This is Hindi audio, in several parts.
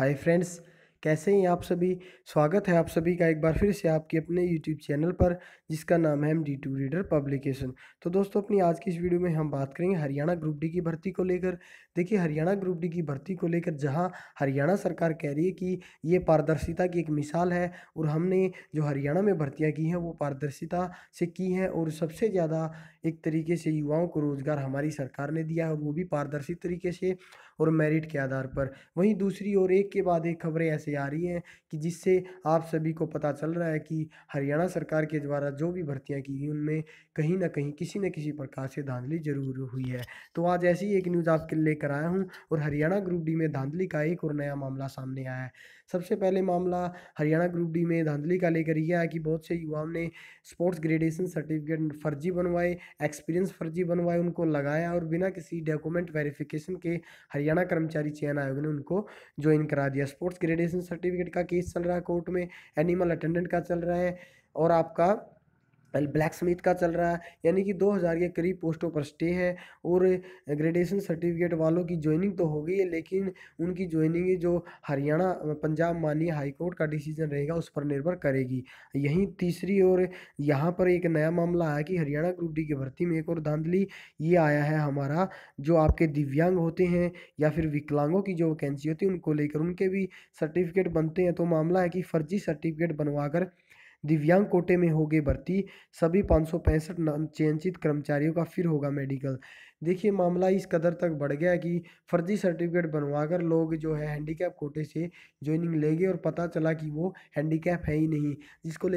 हाय फ्रेंड्स कैसे हैं आप सभी स्वागत है आप सभी का एक बार फिर से आपके अपने यूट्यूब चैनल पर जिसका नाम है M D two reader publication तो दोस्तों अपनी आज की इस वीडियो में हम बात करेंगे हरियाणा ग्रुप डी की भर्ती को लेकर देखिए हरियाणा ग्रुप डी की भर्ती को लेकर जहां हरियाणा सरकार कह रही है कि ये पारदर्शिता की एक मिसाल है और हमने जो हरियाणा में भर्तियाँ की हैं वो पारदर्शिता से की हैं और सबसे ज़्यादा एक तरीके से युवाओं को रोज़गार हमारी सरकार ने दिया है और वो भी पारदर्शी तरीके से और मेरिट के आधार पर वहीं दूसरी ओर एक के बाद एक खबरें ऐसे आ रही हैं कि जिससे आप सभी को पता चल रहा है कि हरियाणा सरकार के द्वारा जो भी भर्तियाँ की गई उनमें कहीं ना कहीं किसी न किसी प्रकार से धांधली जरूर हुई है तो आज ऐसी ही एक न्यूज़ आपके लेकर आया हूँ और हरियाणा ग्रुप डी में धांधली का एक और नया मामला सामने आया है सबसे पहले मामला हरियाणा ग्रुप डी में धांधली का लेकर यह है कि बहुत से युवाओं ने स्पोर्ट्स ग्रेडेशन सर्टिफिकेट फर्जी बनवाए एक्सपीरियंस फर्जी बनवाए उनको लगाया और बिना किसी डॉक्यूमेंट वेरिफिकेशन के हरियाणा हरियाणा कर्मचारी चयन आयोग ने उनको ज्वाइन करा दिया स्पोर्ट्स ग्रेडेशन सर्टिफिकेट का केस चल रहा है कोर्ट में एनिमल अटेंडेंट का चल रहा है और आपका पहले ब्लैक स्मिथ का चल रहा है यानी कि 2000 के करीब पोस्टों पर स्टे है और ग्रेडेशन सर्टिफिकेट वालों की ज्वाइनिंग तो हो गई है लेकिन उनकी ज्वाइनिंग जो हरियाणा पंजाब माननीय हाईकोर्ट का डिसीजन रहेगा उस पर निर्भर करेगी यहीं तीसरी और यहाँ पर एक नया मामला आया कि हरियाणा ग्रुप डी की भर्ती में एक और धांधली ये आया है हमारा जो आपके दिव्यांग होते हैं या फिर विकलांगों की जो वैकेंसी होती है उनको लेकर उनके भी सर्टिफिकेट बनते हैं तो मामला है कि फर्जी सर्टिफिकेट बनवाकर दिव्यांग कोटे में होगे भर्ती सभी पाँच सौ पैंसठ कर्मचारियों का फिर होगा मेडिकल देखिए मामला इस कदर तक बढ़ गया कि फर्जी सर्टिफिकेट बनवाकर लोग जो है हैंडीकैप कोटे से ज्वाइनिंग लेंगे और पता चला कि वो हैंडीकैप है ही नहीं जिसको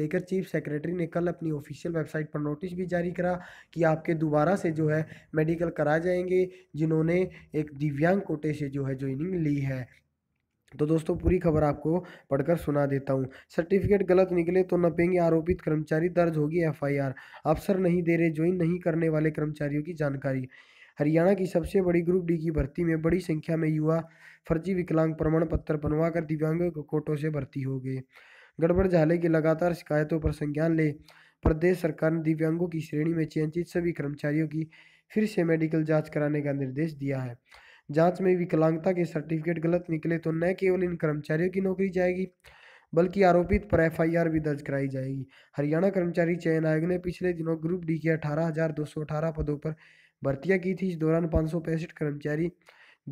लेकर चीफ सेक्रेटरी ने कल अपनी ऑफिशियल वेबसाइट पर नोटिस भी जारी करा कि आपके दोबारा से जो है मेडिकल कराए जाएंगे जिन्होंने एक दिव्यांग कोटे से जो है ज्वाइनिंग ली है तो दोस्तों पूरी खबर आपको पढ़कर सुना देता हूँ सर्टिफिकेट गलत निकले तो नपेंगे आरोपित कर्मचारी दर्ज होगी एफआईआर अफसर नहीं दे रहे ज्वाइन नहीं करने वाले कर्मचारियों की जानकारी हरियाणा की सबसे बड़ी ग्रुप डी की भर्ती में बड़ी संख्या में युवा फर्जी विकलांग प्रमाण पत्र बनवा कर दिव्यांगों के कोटों से भर्ती हो गए गड़बड़ झाले की लगातार शिकायतों पर संज्ञान ले प्रदेश सरकार ने दिव्यांगों की श्रेणी में चयनचित सभी कर्मचारियों की फिर से मेडिकल जांच कराने का निर्देश दिया है जांच में विकलांगता के सर्टिफिकेट गलत निकले तो न केवल इन कर्मचारियों की नौकरी जाएगी बल्कि आरोपित पर एफ भी दर्ज कराई जाएगी हरियाणा कर्मचारी चयन आयोग ने पिछले दिनों ग्रुप डी के अठारह हजार दो सौ अठारह पदों पर भर्तियां की थी इस दौरान पाँच सौ पैंसठ कर्मचारी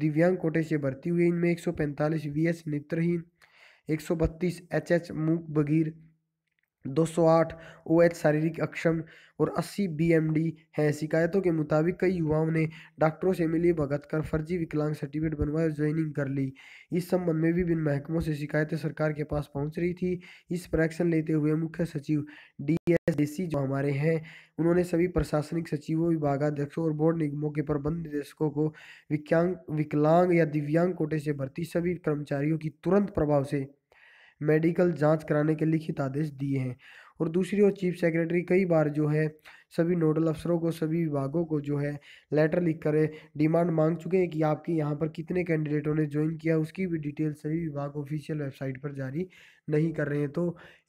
दिव्यांग कोटे से भर्ती हुए इनमें एक सौ पैंतालीस वी एस नेत्रहीन एक सौ बत्तीस एच एच मूक बघीर 208 ओएच शारीरिक अक्षम और 80 बीएमडी हैं शिकायतों के मुताबिक कई युवाओं ने डॉक्टरों से मिली भगत कर फर्जी विकलांग सर्टिफिकेट बनवाए और ज्वाइनिंग कर ली इस संबंध में विभिन्न महकमों से शिकायतें सरकार के पास पहुंच रही थी इस पर एक्शन लेते हुए मुख्य सचिव डी एस जो हमारे हैं उन्होंने सभी प्रशासनिक सचिवों विभागाध्यक्षों और बोर्ड निगमों के प्रबंध निदेशकों को विकलांग या दिव्यांग कोटे से भर्ती सभी कर्मचारियों की तुरंत प्रभाव से मेडिकल जांच कराने के लिखित आदेश दिए हैं और दूसरी ओर चीफ सेक्रेटरी कई बार जो है सभी नोडल अफसरों को सभी विभागों को जो है लेटर लिख कर डिमांड मांग चुके हैं कि आपके यहाँ पर कितने कैंडिडेटों ने ज्वाइन किया उसकी भी डिटेल सभी विभाग ऑफिशियल वेबसाइट पर जारी नहीं कर रहे हैं तो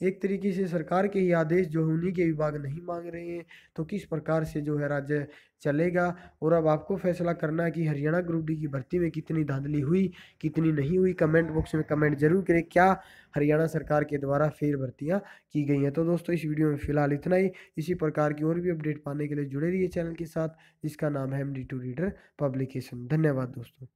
एक तरीके से सरकार के ही आदेश जो उन्हीं के विभाग नहीं मांग रहे हैं तो किस प्रकार से जो है राज्य चलेगा और अब आपको फैसला करना है कि हरियाणा ग्रुप डी की भर्ती में कितनी धांधली हुई कितनी नहीं हुई कमेंट बॉक्स में कमेंट जरूर करें क्या हरियाणा सरकार के द्वारा फेर भर्तियाँ की गई हैं तो दोस्तों इस वीडियो में फिलहाल इतना ही इसी प्रकार की और भी अपडेट पाने के लिए जुड़े रहिए चैनल के साथ जिसका नाम है M D two reader publication धन्यवाद दोस्तों